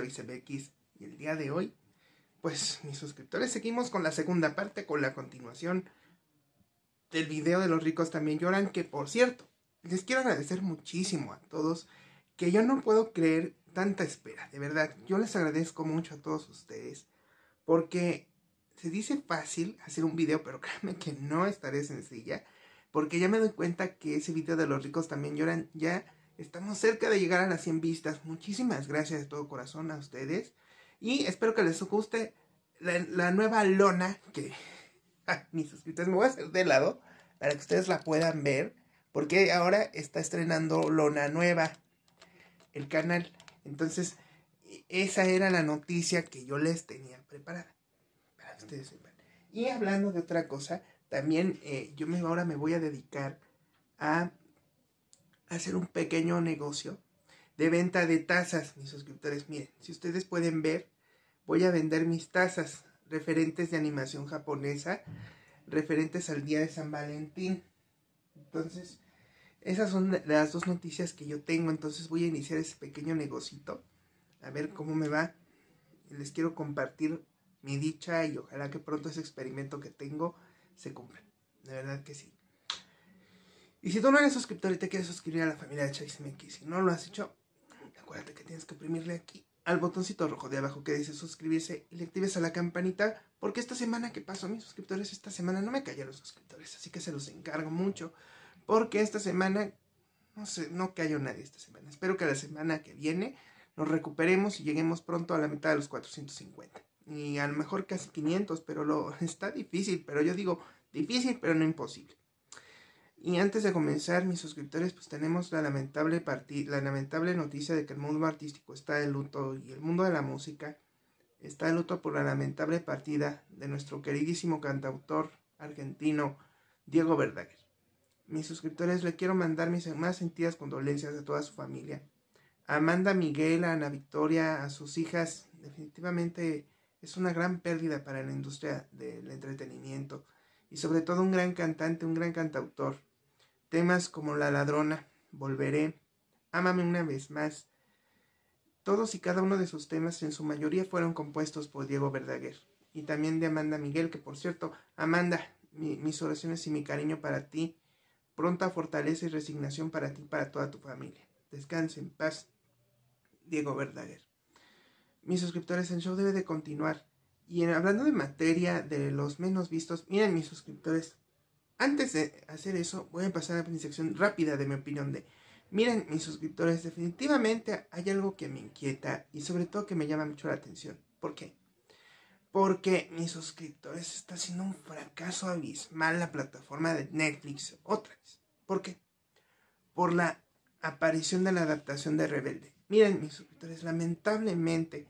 BX y el día de hoy, pues mis suscriptores, seguimos con la segunda parte, con la continuación del video de los ricos también lloran, que por cierto, les quiero agradecer muchísimo a todos, que yo no puedo creer tanta espera, de verdad, yo les agradezco mucho a todos ustedes, porque se dice fácil hacer un video, pero créanme que no estaré sencilla, porque ya me doy cuenta que ese video de los ricos también lloran ya Estamos cerca de llegar a las 100 vistas. Muchísimas gracias de todo corazón a ustedes. Y espero que les guste la, nueva lona que... Ah, mis suscriptores, me voy a hacer de lado para que ustedes la puedan ver. Porque ahora está estrenando lona nueva el canal. Entonces, esa era la noticia que yo les tenía preparada. Para que ustedes Y hablando de otra cosa, también eh, yo me, ahora me voy a dedicar a hacer un pequeño negocio de venta de tazas, mis suscriptores. Miren, si ustedes pueden ver, voy a vender mis tazas referentes de animación japonesa, referentes al Día de San Valentín. Entonces, esas son las dos noticias que yo tengo. Entonces voy a iniciar ese pequeño negocito. A ver cómo me va. Les quiero compartir mi dicha y ojalá que pronto ese experimento que tengo se cumpla. De verdad que sí. Y si tú no eres suscriptor y te quieres suscribir a la familia de ChaseMX si no lo has hecho, acuérdate que tienes que oprimirle aquí al botoncito rojo de abajo que dice suscribirse y le actives a la campanita porque esta semana que pasó a mis suscriptores, esta semana no me cayeron los suscriptores, así que se los encargo mucho porque esta semana no sé, no cayó nadie esta semana. Espero que la semana que viene nos recuperemos y lleguemos pronto a la mitad de los 450 y a lo mejor casi 500, pero lo está difícil, pero yo digo difícil, pero no imposible. Y antes de comenzar, mis suscriptores, pues tenemos la lamentable, la lamentable noticia de que el mundo artístico está de luto y el mundo de la música está de luto por la lamentable partida de nuestro queridísimo cantautor argentino Diego Verdaguer. Mis suscriptores, le quiero mandar mis más sentidas condolencias a toda su familia. A Amanda, Miguel, a Ana Victoria, a sus hijas, definitivamente es una gran pérdida para la industria del entretenimiento y sobre todo un gran cantante, un gran cantautor Temas como La ladrona, Volveré, Ámame una vez más. Todos y cada uno de sus temas en su mayoría fueron compuestos por Diego Verdaguer y también de Amanda Miguel, que por cierto, Amanda, mis oraciones y mi cariño para ti, pronta fortaleza y resignación para ti y para toda tu familia. Descanse en paz, Diego Verdaguer. Mis suscriptores, el show debe de continuar. Y en, hablando de materia de los menos vistos, miren mis suscriptores, antes de hacer eso, voy a pasar a mi sección rápida de mi opinión de, miren mis suscriptores, definitivamente hay algo que me inquieta y sobre todo que me llama mucho la atención. ¿Por qué? Porque mis suscriptores está haciendo un fracaso abismal la plataforma de Netflix otra vez. ¿Por qué? Por la aparición de la adaptación de Rebelde. Miren mis suscriptores, lamentablemente,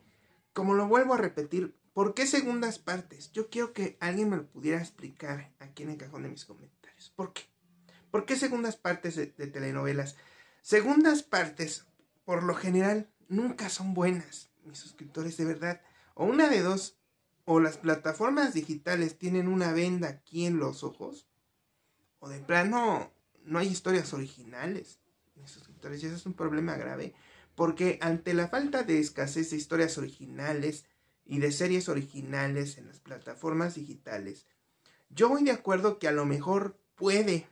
como lo vuelvo a repetir, ¿Por qué segundas partes? Yo quiero que alguien me lo pudiera explicar aquí en el cajón de mis comentarios. ¿Por qué? ¿Por qué segundas partes de, telenovelas? Segundas partes, por lo general, nunca son buenas, mis suscriptores, de verdad. O una de dos, o las plataformas digitales tienen una venda aquí en los ojos, o de plano no hay historias originales, mis suscriptores, y eso es un problema grave, porque ante la falta de escasez de historias originales, y de series originales en las plataformas digitales. Yo voy de acuerdo que a lo mejor puede,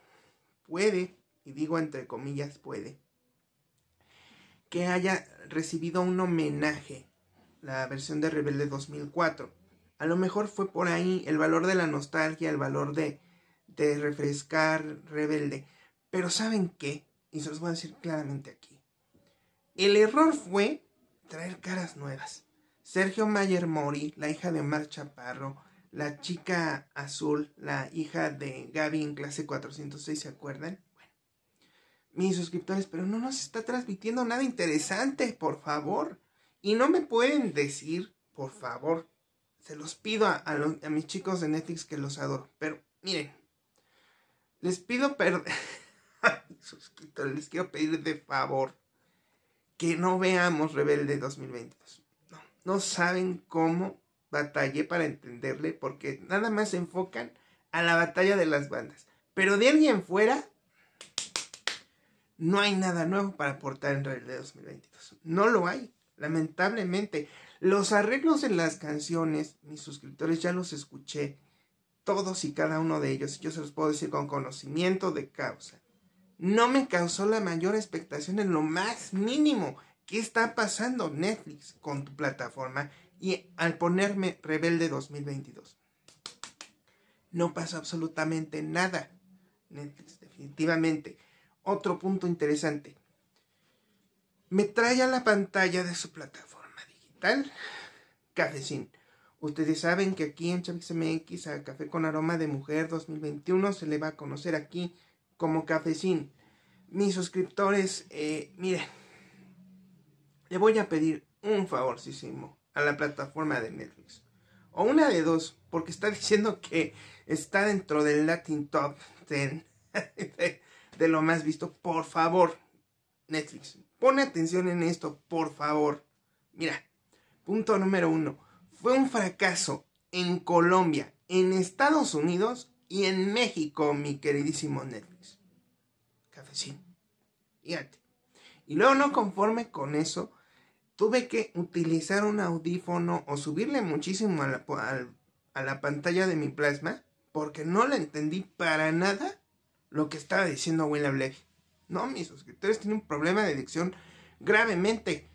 puede, y digo entre comillas puede, que haya recibido un homenaje la versión de Rebelde 2004. A lo mejor fue por ahí el valor de la nostalgia, el valor de, de refrescar Rebelde. Pero ¿saben qué? Y se los voy a decir claramente aquí. El error fue traer caras nuevas. Sergio Mayer Mori, la hija de Omar Chaparro, la chica azul, la hija de Gaby en clase 406, ¿se acuerdan? Bueno, mis suscriptores, pero no nos está transmitiendo nada interesante, por favor. Y no me pueden decir, por favor, se los pido a, mis chicos de Netflix que los adoro, pero miren, les pido perdón, suscriptores, les quiero pedir de favor que no veamos Rebelde 2022 no saben cómo batallé para entenderle porque nada más se enfocan a la batalla de las bandas. Pero de alguien fuera, no hay nada nuevo para aportar en realidad 2022. No lo hay, lamentablemente. Los arreglos en las canciones, mis suscriptores ya los escuché, todos y cada uno de ellos, yo se los puedo decir con conocimiento de causa. No me causó la mayor expectación en lo más mínimo. ¿Qué está pasando Netflix con tu plataforma? Y al ponerme Rebelde 2022, no pasa absolutamente nada. Netflix, definitivamente. Otro punto interesante. Me trae a la pantalla de su plataforma digital Cafecín. Ustedes saben que aquí en Chavis MX a Café con Aroma de Mujer 2021 se le va a conocer aquí como Cafecín. Mis suscriptores, eh, miren, le voy a pedir un favorcísimo a la plataforma de Netflix. O una de dos, porque está diciendo que está dentro del Latin Top 10 de, lo más visto. Por favor, Netflix, pone atención en esto, por favor. Mira, punto número uno. Fue un fracaso en Colombia, en Estados Unidos y en México, mi queridísimo Netflix. Cafecín. Fíjate. Y luego no conforme con eso, tuve que utilizar un audífono o subirle muchísimo a la, a la pantalla de mi plasma porque no le entendí para nada lo que estaba diciendo William Levy. No, mis suscriptores tienen un problema de adicción gravemente,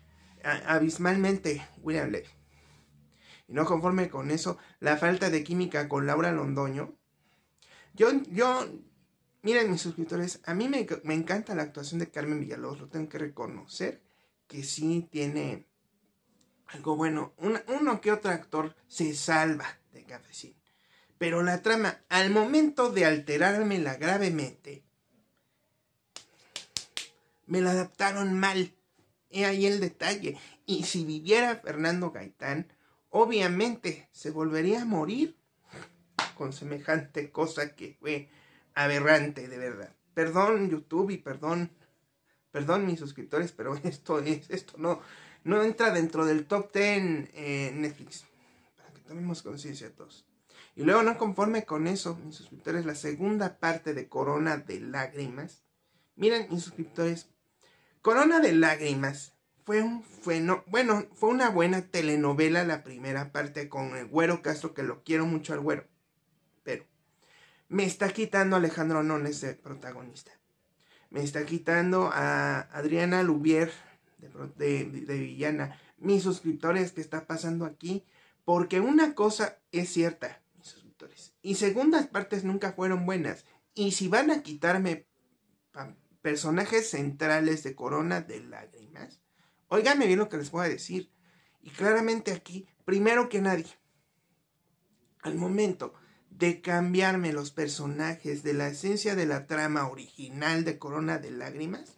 abismalmente, William Levy. Y no conforme con eso, la falta de química con Laura Londoño. Yo, yo, miren mis suscriptores, a mí me, me encanta la actuación de Carmen Villalobos, lo tengo que reconocer que sí tiene algo bueno. uno que otro actor se salva de cafecín. Pero la trama, al momento de alterármela gravemente, me la adaptaron mal. He ahí el detalle. Y si viviera Fernando Gaitán, obviamente se volvería a morir con semejante cosa que fue aberrante, de verdad. Perdón YouTube y perdón Perdón mis suscriptores, pero esto es, esto no, no entra dentro del top 10 eh, Netflix. Para que tomemos conciencia todos. Y luego no conforme con eso, mis suscriptores, la segunda parte de Corona de Lágrimas. Miren, mis suscriptores, Corona de Lágrimas fue un bueno, fue una buena telenovela la primera parte con el Güero Castro, que lo quiero mucho al Güero. Pero me está quitando Alejandro Nones de protagonista me está quitando a Adriana Lubier de, Villana. Mis suscriptores, ¿qué está pasando aquí? Porque una cosa es cierta, mis suscriptores. Y segundas partes nunca fueron buenas. Y si van a quitarme personajes centrales de Corona de Lágrimas, óigame bien lo que les voy a decir. Y claramente aquí, primero que nadie, al momento de cambiarme los personajes de la esencia de la trama original de Corona de Lágrimas,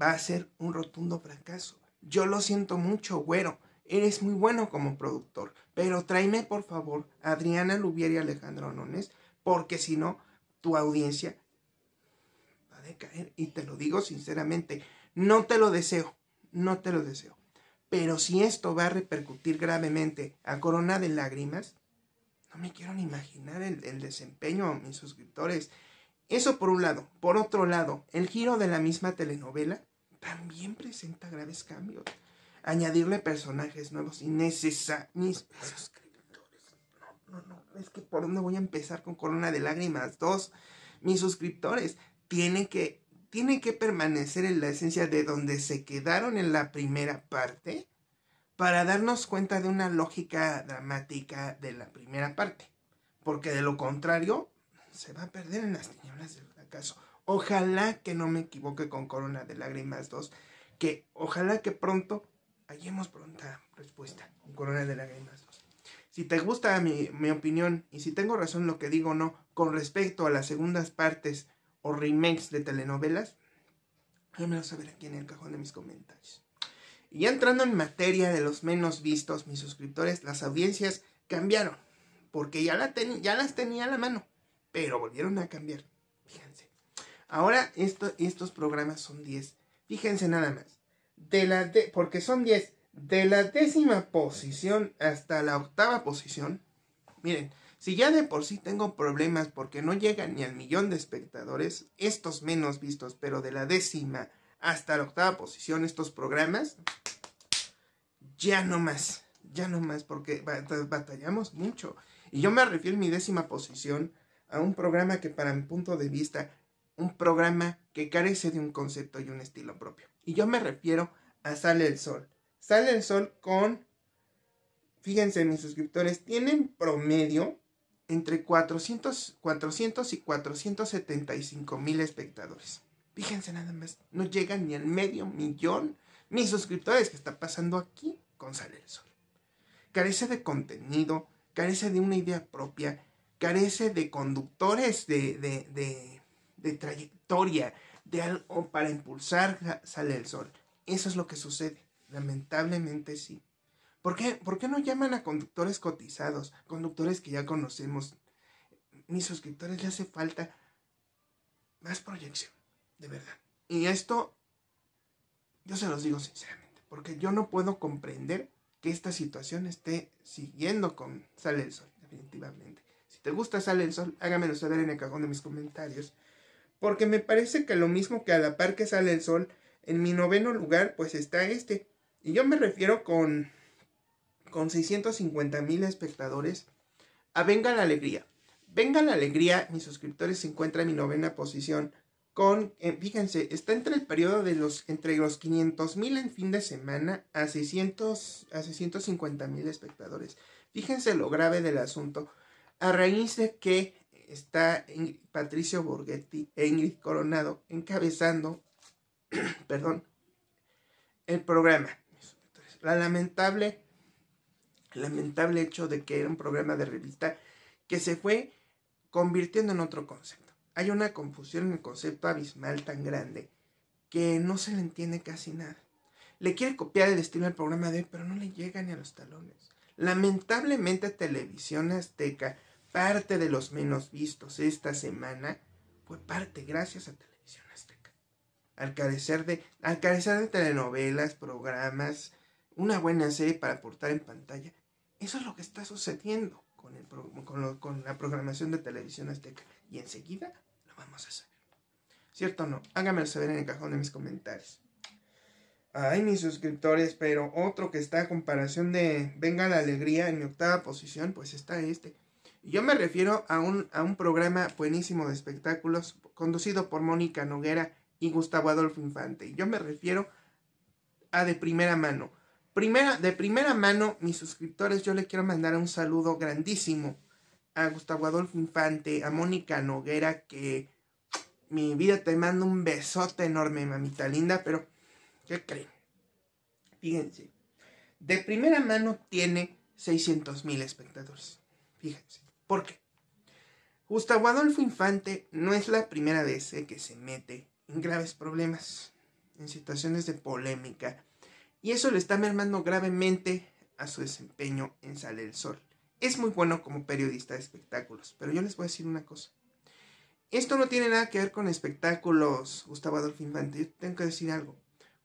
va a ser un rotundo fracaso. Yo lo siento mucho, güero. Eres muy bueno como productor, pero tráeme por favor a Adriana Lubier y Alejandro Nones, porque si no, tu audiencia va a decaer. Y te lo digo sinceramente, no te lo deseo, no te lo deseo. Pero si esto va a repercutir gravemente a Corona de Lágrimas, no me quiero ni imaginar el, desempeño a mis suscriptores. Eso por un lado. Por otro lado, el giro de la misma telenovela también presenta graves cambios. Añadirle personajes nuevos innecesarios. Mis suscriptores. No, no, no. Es que por dónde voy a empezar con Corona de Lágrimas. Dos, mis suscriptores que, tienen que permanecer en la esencia de donde se quedaron en la primera parte para darnos cuenta de una lógica dramática de la primera parte, porque de lo contrario se va a perder en las tinieblas del fracaso. Ojalá que no me equivoque con Corona de Lágrimas 2, que ojalá que pronto hallemos pronta respuesta con Corona de Lágrimas 2. Si te gusta mi, opinión y si tengo razón lo que digo o no con respecto a las segundas partes o remakes de telenovelas, házmelo saber aquí en el cajón de mis comentarios. Y entrando en materia de los menos vistos, mis suscriptores, las audiencias cambiaron. Porque ya, ya las tenía a la mano. Pero volvieron a cambiar. Fíjense. Ahora estos programas son 10. Fíjense nada más. De la porque son 10. De la décima posición hasta la octava posición. Miren, si ya de por sí tengo problemas porque no llegan ni al millón de espectadores, estos menos vistos, pero de la décima hasta la octava posición estos programas. Ya no más, ya no más, porque batallamos mucho. Y yo me refiero en mi décima posición a un programa que para mi punto de vista, un programa que carece de un concepto y un estilo propio. Y yo me refiero a Sale el Sol. Sale el Sol con, fíjense mis suscriptores, tienen promedio entre 400, 400 y 475 mil espectadores. Fíjense nada más, no llega ni al medio millón mis suscriptores que está pasando aquí con Sale el Sol. Carece de contenido, carece de una idea propia, carece de conductores de, trayectoria, de algo para impulsar Sale el Sol. Eso es lo que sucede, lamentablemente sí. ¿Por qué, ¿Por qué no llaman a conductores cotizados, conductores que ya conocemos? Mis suscriptores le hace falta más proyección de verdad. Y esto, yo se los digo sinceramente, porque yo no puedo comprender que esta situación esté siguiendo con Sale el Sol, definitivamente. Si te gusta Sale el Sol, hágamelo saber en el cajón de mis comentarios, porque me parece que lo mismo que a la par que Sale el Sol, en mi noveno lugar, pues está este. Y yo me refiero con, con 650 mil espectadores a Venga la Alegría. Venga la Alegría, mis suscriptores se encuentran en mi novena posición con, eh, fíjense, está entre el periodo de los, entre los 500 mil en fin de semana a 600, a 650 mil espectadores. Fíjense lo grave del asunto. A raíz de que está Patricio Borghetti e Ingrid Coronado encabezando, perdón, el programa. La lamentable, lamentable hecho de que era un programa de revista que se fue convirtiendo en otro concepto. Hay una confusión en el concepto abismal tan grande que no se le entiende casi nada. Le quiere copiar el estilo del programa de hoy, pero no le llega ni a los talones. Lamentablemente Televisión Azteca, parte de los menos vistos esta semana, fue parte gracias a Televisión Azteca. Al carecer de, al carecer telenovelas, programas, una buena serie para portar en pantalla, eso es lo que está sucediendo con, con, con la programación de Televisión Azteca. Y enseguida vamos a hacer. ¿Cierto o no? Háganmelo saber en el cajón de mis comentarios. hay mis suscriptores, pero otro que está a comparación de Venga la Alegría en mi octava posición, pues está este. Yo me refiero a un, a un programa buenísimo de espectáculos conducido por Mónica Noguera y Gustavo Adolfo Infante. Yo me refiero a de primera mano. Primera, de primera mano, mis suscriptores, yo les quiero mandar un saludo grandísimo a Gustavo Adolfo Infante, a Mónica Noguera, que mi vida te mando un besote enorme, mamita linda, pero ¿qué creen? Fíjense, de primera mano tiene 600 mil espectadores. Fíjense, ¿por qué? Gustavo Adolfo Infante no es la primera vez eh, que se mete en graves problemas, en situaciones de polémica, y eso le está mermando gravemente a su desempeño en Sale el Sol es muy bueno como periodista de espectáculos, pero yo les voy a decir una cosa. Esto no tiene nada que ver con espectáculos, Gustavo Adolfo Infante. Yo tengo que decir algo.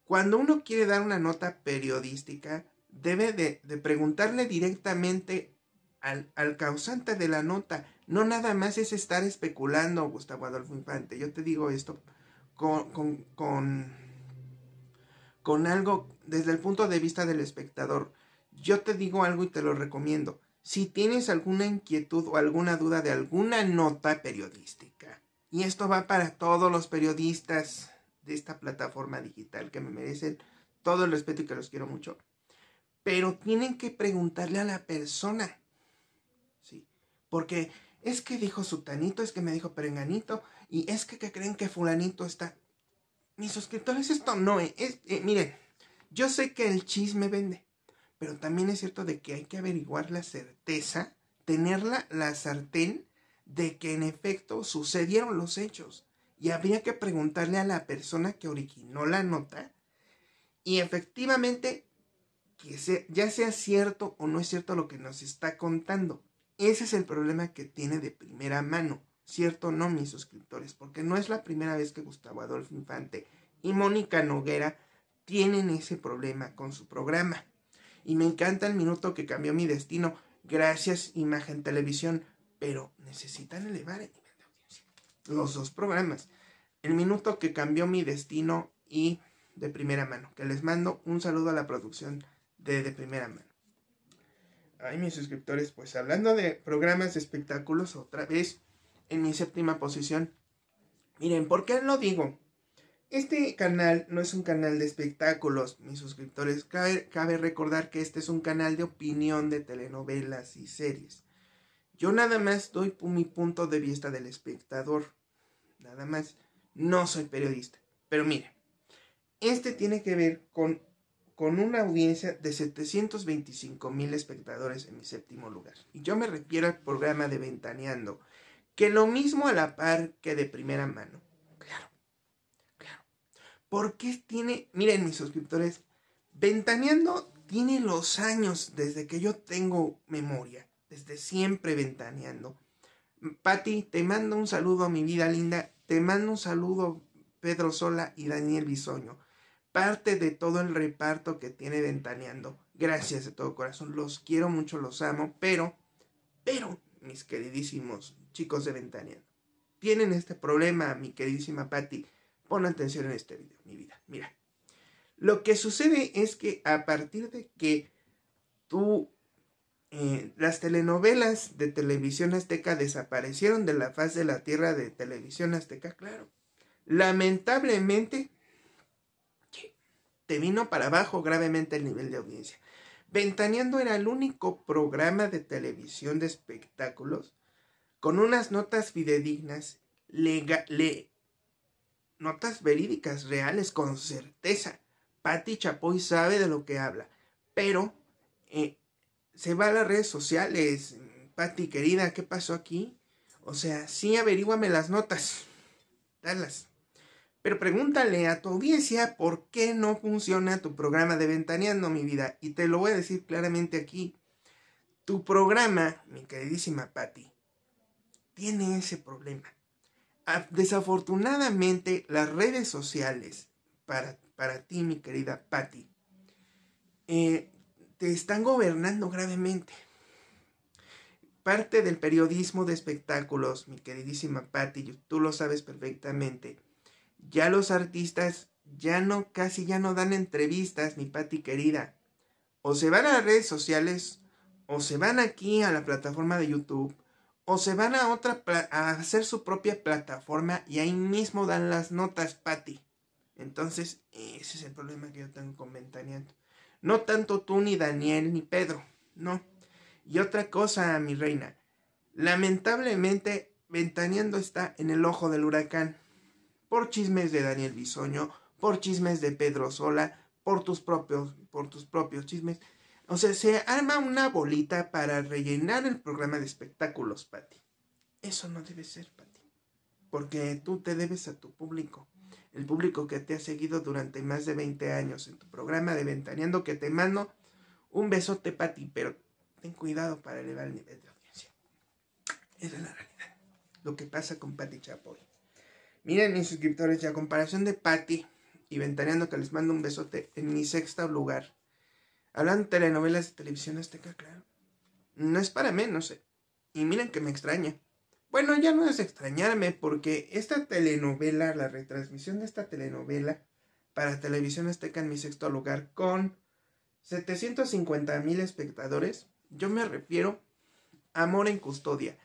Cuando uno quiere dar una nota periodística, debe de, preguntarle directamente al, causante de la nota. No nada más es estar especulando, Gustavo Adolfo Infante. Yo te digo esto con, con algo desde el punto de vista del espectador. Yo te digo algo y te lo recomiendo si tienes alguna inquietud o alguna duda de alguna nota periodística. Y esto va para todos los periodistas de esta plataforma digital que me merecen todo el respeto y que los quiero mucho. Pero tienen que preguntarle a la persona. Sí. Porque es que dijo sutanito, es que me dijo perenganito, y es que, creen que fulanito está. Mis suscriptores, esto no es. Eh, miren, yo sé que el chisme vende pero también es cierto de que hay que averiguar la certeza, tenerla la sartén de que en efecto sucedieron los hechos. Y habría que preguntarle a la persona que originó la nota y efectivamente que ya sea cierto o no es cierto lo que nos está contando. Ese es el problema que tiene de primera mano, cierto o no, mis suscriptores, porque no es la primera vez que Gustavo Adolfo Infante y Mónica Noguera tienen ese problema con su programa y me encanta el minuto que cambió mi destino. Gracias, Imagen Televisión, pero necesitan elevar el nivel de audiencia. Los dos programas. El minuto que cambió mi destino y de primera mano. Que les mando un saludo a la producción de de primera mano. Ay, mis suscriptores, pues hablando de programas de espectáculos, otra vez en mi séptima posición. Miren, ¿por qué lo digo? Este canal no es un canal de espectáculos, mis suscriptores. Cabe, recordar que este es un canal de opinión de telenovelas y series. Yo nada más doy mi punto de vista del espectador. Nada más. No soy periodista. Pero mire, este tiene que ver con, con una audiencia de 725 mil espectadores en mi séptimo lugar. Y yo me refiero al programa de Ventaneando, que lo mismo a la par que de primera mano ¿Por qué tiene, miren mis suscriptores, Ventaneando tiene los años desde que yo tengo memoria, desde siempre ventaneando. Patti, te mando un saludo a mi vida linda, te mando un saludo Pedro Sola y Daniel Bisoño, parte de todo el reparto que tiene ventaneando. Gracias de todo corazón, los quiero mucho, los amo, pero, pero, mis queridísimos chicos de ventaneando, tienen este problema, mi queridísima Patti Pon atención en este video, mi vida. Mira, lo que sucede es que a partir de que tú, eh, las telenovelas de televisión azteca desaparecieron de la faz de la tierra de televisión azteca, claro. Lamentablemente, te vino para abajo gravemente el nivel de audiencia. Ventaneando era el único programa de televisión de espectáculos con unas notas fidedignas, le notas verídicas, reales, con certeza. Patti Chapoy sabe de lo que habla, pero eh, se va a las redes sociales. Patti, querida, ¿qué pasó aquí? O sea, sí, averíguame las notas. Dalas. Pero pregúntale a tu audiencia por qué no funciona tu programa de Ventaneando mi vida. Y te lo voy a decir claramente aquí. Tu programa, mi queridísima Patti, tiene ese problema desafortunadamente las redes sociales, para, para ti mi querida Patti, eh, te están gobernando gravemente. Parte del periodismo de espectáculos, mi queridísima Patti, tú lo sabes perfectamente. Ya los artistas ya no, casi ya no dan entrevistas, mi Patti querida. O se van a las redes sociales, o se van aquí a la plataforma de YouTube, o se van a otra a hacer su propia plataforma y ahí mismo dan las notas, Patty. Entonces, ese es el problema que yo tengo con Ventaneando. No tanto tú, ni Daniel, ni Pedro, no. Y otra cosa, mi reina. Lamentablemente, Ventaneando está en el ojo del huracán. Por chismes de Daniel Bisoño, por chismes de Pedro Sola, por tus propios, por tus propios chismes. O sea, se arma una bolita para rellenar el programa de espectáculos, Patti. Eso no debe ser, Patti. Porque tú te debes a tu público. El público que te ha seguido durante más de 20 años en tu programa de Ventaneando, que te mando un besote, Patti, pero ten cuidado para elevar el nivel de audiencia. Esa es la realidad. Lo que pasa con Patti Chapoy. Miren, mis suscriptores, a comparación de Patti y Ventaneando, que les mando un besote en mi sexto lugar Hablan de telenovelas de televisión azteca, claro. No es para menos, sé. Y miren que me extraña. Bueno, ya no es extrañarme porque esta telenovela, la retransmisión de esta telenovela para televisión azteca en mi sexto lugar con 750 mil espectadores, yo me refiero a Amor en Custodia.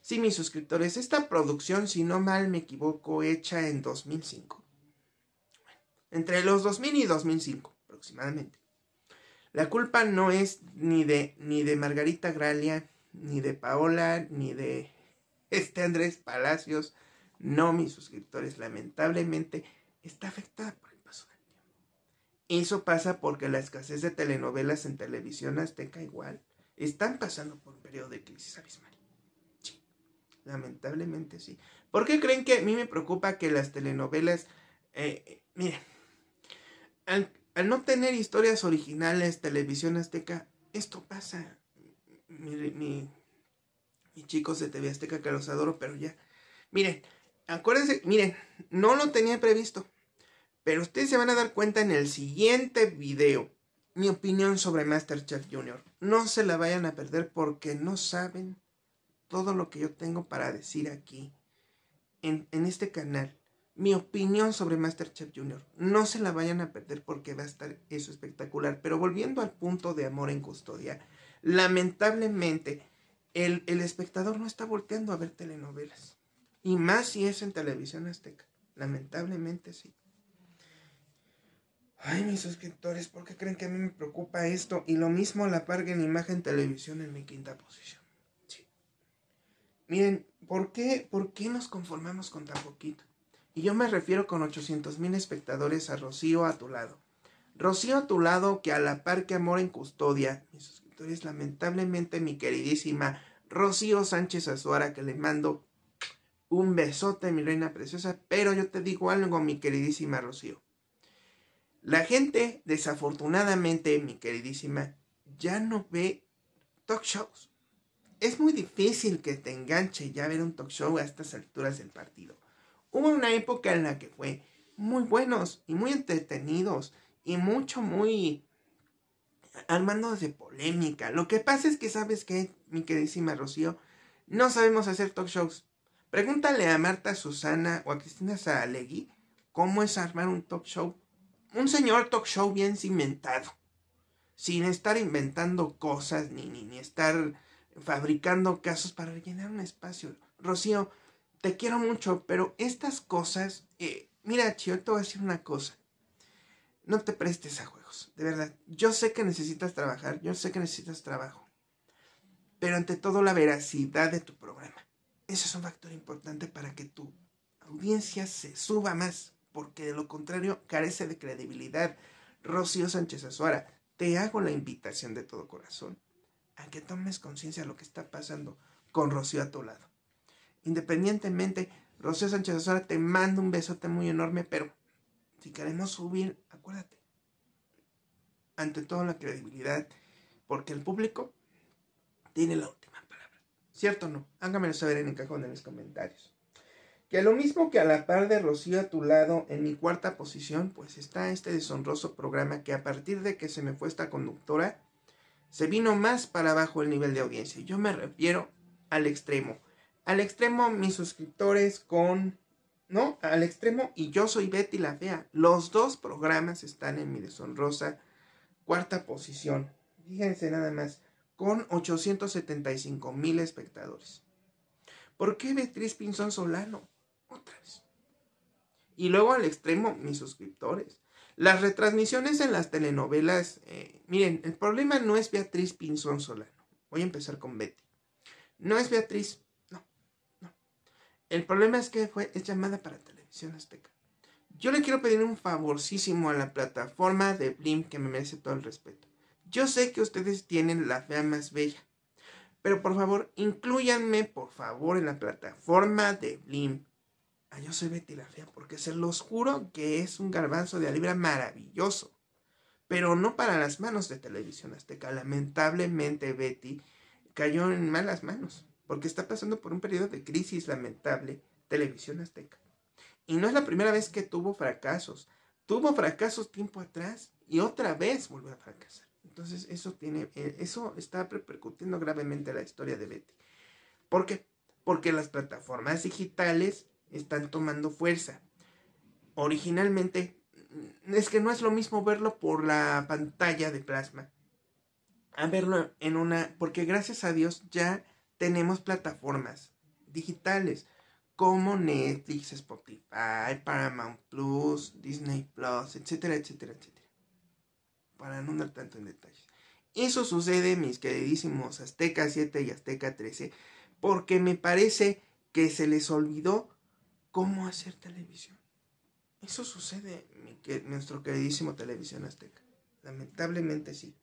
Sí, mis suscriptores, esta producción, si no mal me equivoco, hecha en 2005. Bueno, entre los 2000 y 2005, aproximadamente. La culpa no es ni de, ni de Margarita Gralia, ni de Paola, ni de este Andrés Palacios. No, mis suscriptores, lamentablemente está afectada por el paso del tiempo. Eso pasa porque la escasez de telenovelas en televisión azteca igual están pasando por un periodo de crisis abismal. Sí, lamentablemente sí. ¿Por qué creen que a mí me preocupa que las telenovelas... Eh, miren, al no tener historias originales, televisión azteca, esto pasa. Mi, chicos de TV Azteca que los adoro, pero ya. Miren, acuérdense, miren, no lo tenía previsto. Pero ustedes se van a dar cuenta en el siguiente video. Mi opinión sobre Masterchef Junior. No se la vayan a perder porque no saben todo lo que yo tengo para decir aquí. en este canal mi opinión sobre Masterchef Junior. No se la vayan a perder porque va a estar eso espectacular. Pero volviendo al punto de amor en custodia, lamentablemente el, espectador no está volteando a ver telenovelas. Y más si es en televisión azteca. Lamentablemente sí. Ay, mis suscriptores, ¿por qué creen que a mí me preocupa esto? Y lo mismo la parga en imagen televisión en mi quinta posición. Miren, ¿por qué, ¿por qué nos conformamos con tan poquito? Y yo me refiero con 800 mil espectadores a Rocío a tu lado. Rocío a tu lado, que a la par que amor en custodia, mis suscriptores, lamentablemente mi queridísima Rocío Sánchez Azuara, que le mando un besote, mi reina preciosa. Pero yo te digo algo, mi queridísima Rocío. La gente, desafortunadamente, mi queridísima, ya no ve talk shows. Es muy difícil que te enganche ya ver un talk show a estas alturas del partido. Hubo una época en la que fue muy buenos y muy entretenidos y mucho muy armando de polémica. Lo que pasa es que, ¿sabes que mi queridísima Rocío? No sabemos hacer talk shows. Pregúntale a Marta Susana o a Cristina Saralegui cómo es armar un talk show. Un señor talk show bien cimentado. Sin estar inventando cosas ni, ni, ni estar fabricando casos para llenar un espacio. Rocío, te quiero mucho, pero estas cosas, eh, mira, Chio, te voy a decir una cosa. No te prestes a juegos, de verdad. Yo sé que necesitas trabajar, yo sé que necesitas trabajo. Pero ante todo la veracidad de tu programa. Eso es un factor importante para que tu audiencia se suba más, porque de lo contrario carece de credibilidad. Rocío Sánchez Azuara, te hago la invitación de todo corazón a que tomes conciencia de lo que está pasando con Rocío a tu lado. Independientemente, Rocío Sánchez ahora te mando un besote muy enorme, pero si queremos subir, acuérdate, ante todo la credibilidad, porque el público tiene la última palabra. ¿Cierto o no? Hágamelo saber en el cajón de los comentarios. Que lo mismo que a la par de Rocío a tu lado, en mi cuarta posición, pues está este deshonroso programa que a partir de que se me fue esta conductora, se vino más para abajo el nivel de audiencia. Yo me refiero al extremo. Al extremo mis suscriptores con... No, al extremo y yo soy Betty la Fea. Los dos programas están en mi deshonrosa cuarta posición. Fíjense nada más, con 875 mil espectadores. ¿Por qué Beatriz Pinzón Solano? Otra vez. Y luego al extremo, mis suscriptores. Las retransmisiones en las telenovelas. Eh, miren, el problema no es Beatriz Pinzón Solano. Voy a empezar con Betty. No es Beatriz. El problema es que fue, es llamada para televisión azteca. Yo le quiero pedir un favorcísimo a la plataforma de Blim que me merece todo el respeto. Yo sé que ustedes tienen la fea más bella, pero por favor, incluyanme por favor en la plataforma de Blim. Ah, yo soy Betty la fea porque se los juro que es un garbanzo de libra maravilloso, pero no para las manos de Televisión Azteca. Lamentablemente Betty cayó en malas manos porque está pasando por un periodo de crisis lamentable Televisión Azteca. Y no es la primera vez que tuvo fracasos. Tuvo fracasos tiempo atrás y otra vez volvió a fracasar. Entonces eso, tiene, eh, eso está repercutiendo gravemente la historia de Betty. ¿Por qué? Porque las plataformas digitales están tomando fuerza. Originalmente, mm, es que no es lo mismo verlo por la pantalla de plasma a verlo en una, porque gracias a Dios ya tenemos plataformas digitales como Netflix, Spotify, Paramount Plus, Disney Plus, etcétera, etcétera, etcétera. Para no andar tanto en detalles. Eso sucede, mis queridísimos Azteca 7 y Azteca 13, porque me parece que se les olvidó cómo hacer televisión. Eso sucede, nuestro queridísimo televisión azteca. Lamentablemente sí.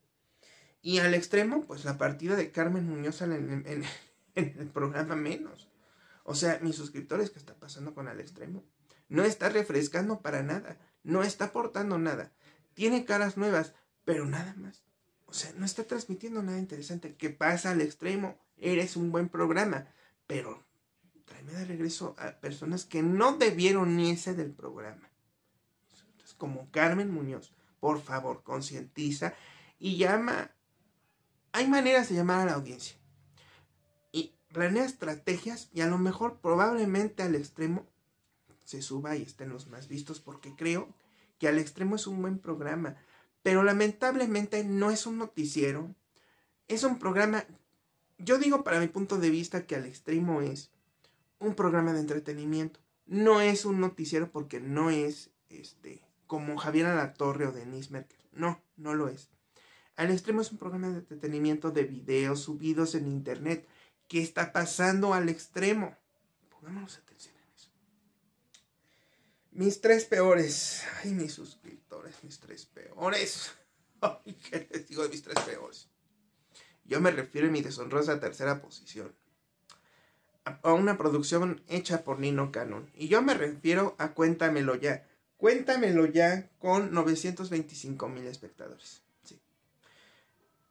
Y al extremo, pues la partida de Carmen Muñoz en, en, el programa menos. O sea, mis suscriptores, ¿qué está pasando con al extremo? No está refrescando para nada, no está aportando nada. Tiene caras nuevas, pero nada más. O sea, no está transmitiendo nada interesante. ¿Qué pasa al extremo? Eres un buen programa, pero tráeme de regreso a personas que no debieron ni ese del programa. como Carmen Muñoz, por favor, concientiza y llama hay maneras de llamar a la audiencia. Y planea estrategias y a lo mejor probablemente al extremo se suba y estén los más vistos porque creo que al extremo es un buen programa. Pero lamentablemente no es un noticiero. Es un programa, yo digo para mi punto de vista que al extremo es un programa de entretenimiento. No es un noticiero porque no es este como Javier Torre o Denise Merkel. No, no lo es. Al Extremo es un programa de entretenimiento de videos subidos en internet. que está pasando al extremo? Pongámonos atención en eso. Mis tres peores. Ay, mis suscriptores, mis tres peores. Ay, ¿qué les digo de mis tres peores? Yo me refiero a mi deshonrosa tercera posición. A una producción hecha por Nino Canon. Y yo me refiero a Cuéntamelo ya. Cuéntamelo ya con 925 mil espectadores.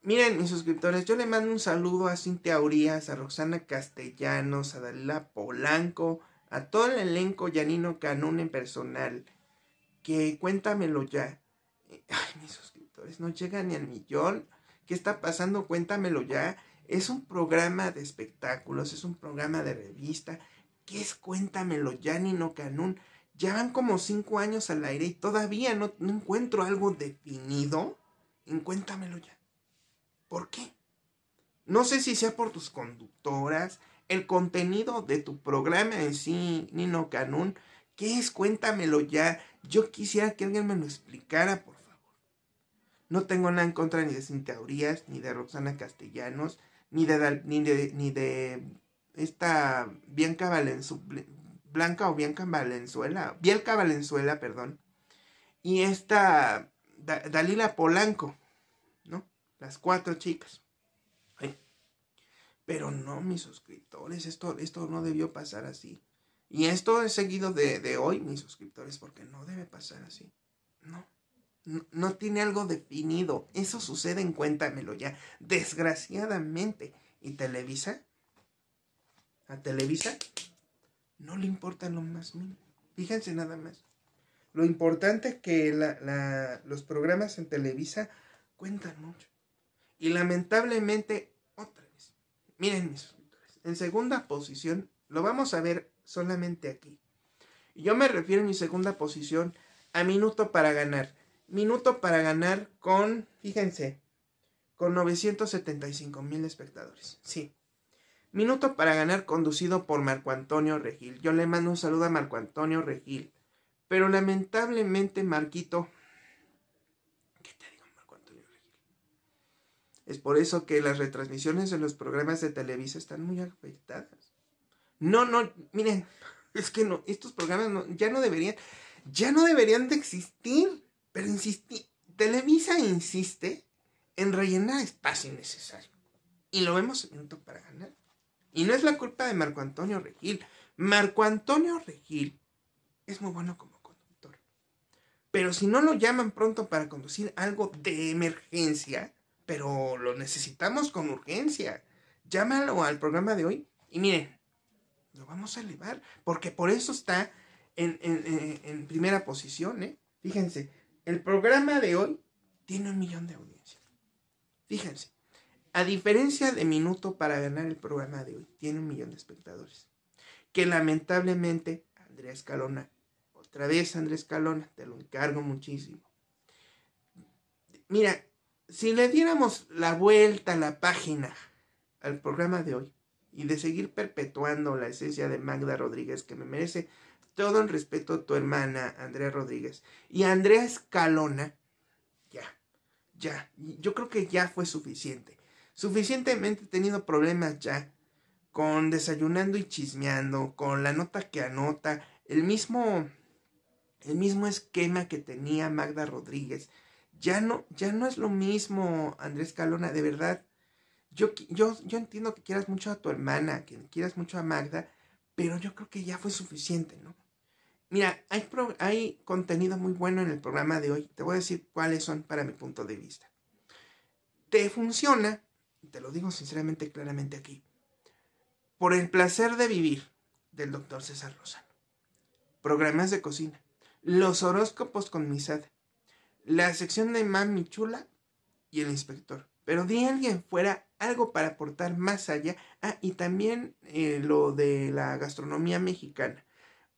Miren, mis suscriptores, yo le mando un saludo a Cintia Urias, a Roxana Castellanos, a Dalila Polanco, a todo el elenco Yanino Canún en personal. Que cuéntamelo ya. Eh, ay, mis suscriptores, no llega ni al millón. ¿Qué está pasando? Cuéntamelo ya. Es un programa de espectáculos, es un programa de revista. ¿Qué es Cuéntamelo ya, Nino Canún? Ya van como cinco años al aire y todavía no, encuentro algo definido. En Cuéntamelo ya. ¿Por qué? No sé si sea por tus conductoras, el contenido de tu programa en sí, Nino Canún. ¿Qué es? Cuéntamelo ya. Yo quisiera que alguien me lo explicara, por favor. No tengo nada en contra ni de Cintia ni de Roxana Castellanos, ni de, ni de, ni de esta Bianca Valenzuela, Blanca o Bianca Valenzuela, Bielka Valenzuela, perdón, y esta Dalila Polanco. Las cuatro chicas. Pero no, mis suscriptores, esto, esto no debió pasar así. Y esto es seguido de, hoy, mis suscriptores, porque no debe pasar así. No. no. tiene algo definido. Eso sucede en Cuéntamelo ya. Desgraciadamente. ¿Y Televisa? ¿A Televisa? No le importa lo más mínimo. Fíjense nada más. Lo importante es que los programas en Televisa cuentan mucho. Y lamentablemente, otra vez. Miren mis suscriptores. En segunda posición, lo vamos a ver solamente aquí. Yo me refiero en mi segunda posición a minuto para ganar. Minuto para ganar con, fíjense, con 975 mil espectadores. Sí. Minuto para ganar conducido por Marco Antonio Regil. Yo le mando un saludo a Marco Antonio Regil. Pero lamentablemente, Marquito, Es por eso que las retransmisiones en los programas de Televisa están muy afectadas. No, no, miren, es que no, estos programas ya no deberían, ya no deberían de existir. Pero insistí, Televisa insiste en rellenar espacio innecesario. Y lo vemos minuto para ganar. Y no es la culpa de Marco Antonio Regil. Marco Antonio Regil es muy bueno como conductor. Pero si no lo llaman pronto para conducir algo de emergencia, pero lo necesitamos con urgencia. Llámalo al programa de hoy y miren, lo vamos a elevar, porque por eso está en, primera posición. ¿eh? Fíjense, el programa de hoy tiene un millón de audiencias. Fíjense, a diferencia de Minuto para ganar el programa de hoy, tiene un millón de espectadores. Que lamentablemente Andrés Calona. otra vez Andrés Calona. te lo encargo muchísimo. Mira, si le diéramos la vuelta a la página al programa de hoy y de seguir perpetuando la esencia de Magda Rodríguez que me merece todo el respeto a tu hermana Andrea Rodríguez y Andrea Escalona, ya, ya, yo creo que ya fue suficiente. Suficientemente he tenido problemas ya con desayunando y chismeando, con la nota que anota, el mismo, el mismo esquema que tenía Magda Rodríguez ya no, ya no es lo mismo, Andrés Calona, de verdad. Yo, yo, yo entiendo que quieras mucho a tu hermana, que quieras mucho a Magda, pero yo creo que ya fue suficiente, ¿no? Mira, hay, hay contenido muy bueno en el programa de hoy. Te voy a decir cuáles son para mi punto de vista. Te funciona, te lo digo sinceramente, claramente aquí, por el placer de vivir del doctor César Rosano. Programas de cocina, los horóscopos con Misad, la sección de Mami Chula y el inspector. Pero de alguien fuera algo para aportar más allá. Ah, y también eh, lo de la gastronomía mexicana.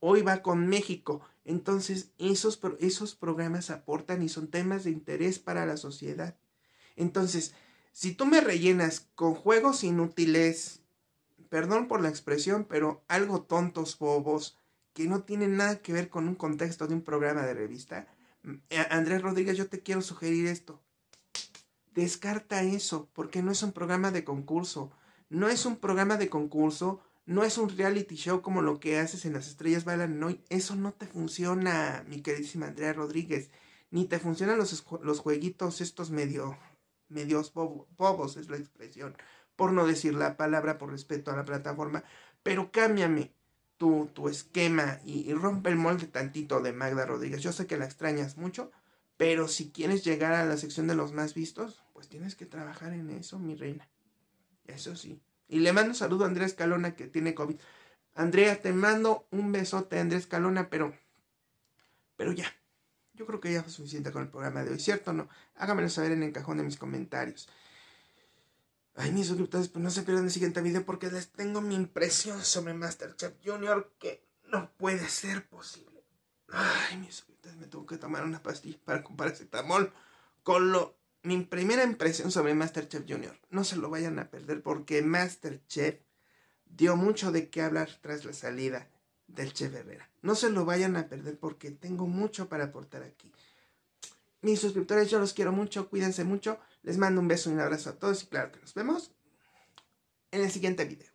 Hoy va con México. Entonces, esos, esos programas aportan y son temas de interés para la sociedad. Entonces, si tú me rellenas con juegos inútiles, perdón por la expresión, pero algo tontos, bobos, que no tienen nada que ver con un contexto de un programa de revista, eh, Andrés Rodríguez, yo te quiero sugerir esto. Descarta eso, porque no es un programa de concurso. No es un programa de concurso, no es un reality show como lo que haces en Las Estrellas Bailan. No, eso no te funciona, mi queridísima Andrea Rodríguez. Ni te funcionan los, los jueguitos estos medio, medios bobos, es la expresión. Por no decir la palabra, por respeto a la plataforma. Pero cámbiame, tu, esquema y, rompe el molde tantito de Magda Rodríguez. Yo sé que la extrañas mucho, pero si quieres llegar a la sección de los más vistos, pues tienes que trabajar en eso, mi reina. Eso sí. Y le mando un saludo a Andrés Calona que tiene COVID. Andrea, te mando un besote, Andrés Calona, pero. Pero ya. Yo creo que ya fue suficiente con el programa de hoy, ¿cierto o no? Hágamelo saber en el cajón de mis comentarios. Ay, mis suscriptores, pues no se pierdan el siguiente video porque les tengo mi impresión sobre Masterchef Junior que no puede ser posible. Ay, mis suscriptores, me tengo que tomar una pastilla para comprar acetamol con lo, mi primera impresión sobre Masterchef Junior. No se lo vayan a perder porque Masterchef dio mucho de qué hablar tras la salida del Chef Herrera. No se lo vayan a perder porque tengo mucho para aportar aquí. Mis suscriptores, yo los quiero mucho, cuídense mucho. Les mando un beso y un abrazo a todos y claro que nos vemos en el siguiente video.